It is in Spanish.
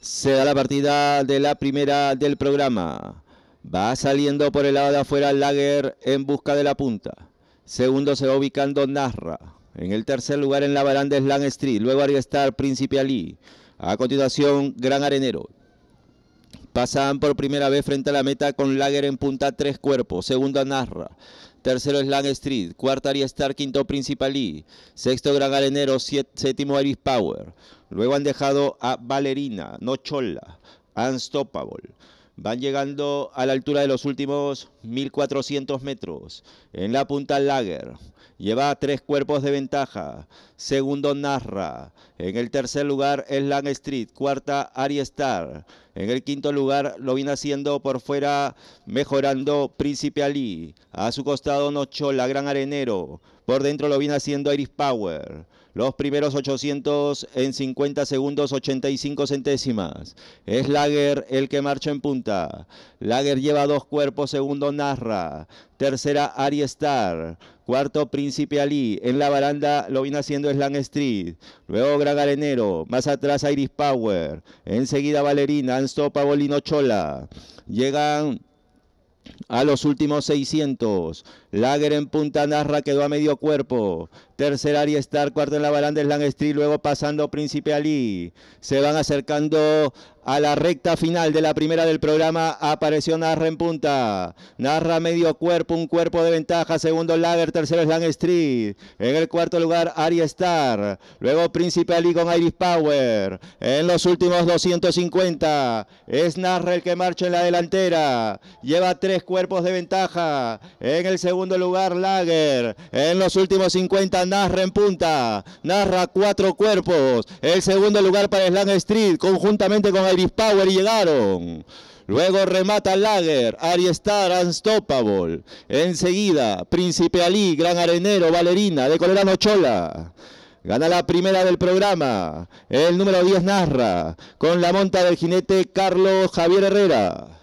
se da la partida de la primera del programa. Va saliendo por el lado de afuera Lager en busca de la punta. Segundo se va ubicando Narra. En el tercer lugar en la baranda es Lang Street. Luego Ariestar, Príncipe Ali. A continuación, Gran Arenero. Pasaban por primera vez frente a la meta con Lager en punta tres cuerpos, segundo Narra, tercero es Street, Cuarta, Ariestar. quinto Principalí, e. sexto Gran Arenero, séptimo Iris Power. Luego han dejado a Valerina, Nochola, Unstoppable. Van llegando a la altura de los últimos 1400 metros. En la punta Lager. Lleva tres cuerpos de ventaja. Segundo Narra. En el tercer lugar es Street. Cuarta Ariestar. En el quinto lugar lo viene haciendo por fuera, mejorando Príncipe Ali. A su costado Nochola, Gran Arenero. Por dentro lo viene haciendo Iris Power. Los primeros 800 en 50 segundos, 85 centésimas. Es Lager el que marcha en punta. Lager lleva dos cuerpos, segundo Narra. Tercera Ari Star. Cuarto, Príncipe Ali. En la baranda lo viene haciendo Slan Street. Luego Gran Arenero. Más atrás Iris Power. Enseguida Valerina. Ansto, Pavolino, Chola. Llegan a los últimos 600. Lager en punta, Narra quedó a medio cuerpo. Tercer Ari Star, cuarto en la baranda, Slang Street, luego pasando Príncipe Ali. Se van acercando a la recta final de la primera del programa apareció Narra en punta. Narra medio cuerpo, un cuerpo de ventaja. Segundo Lager, tercero es Street. En el cuarto lugar Ari Star. Luego Príncipe Ali con Iris Power. En los últimos 250 es Narra el que marcha en la delantera. Lleva tres cuerpos de ventaja. En el segundo lugar Lager. En los últimos 50 Narra en punta. Narra cuatro cuerpos. El segundo lugar para Slang Street conjuntamente con Iris Chris Power llegaron. Luego remata Lager, Ariestar, Unstoppable. Enseguida, Príncipe Ali, Gran Arenero, Valerina, de Colerano Chola. Gana la primera del programa, el número 10 Narra, con la monta del jinete Carlos Javier Herrera.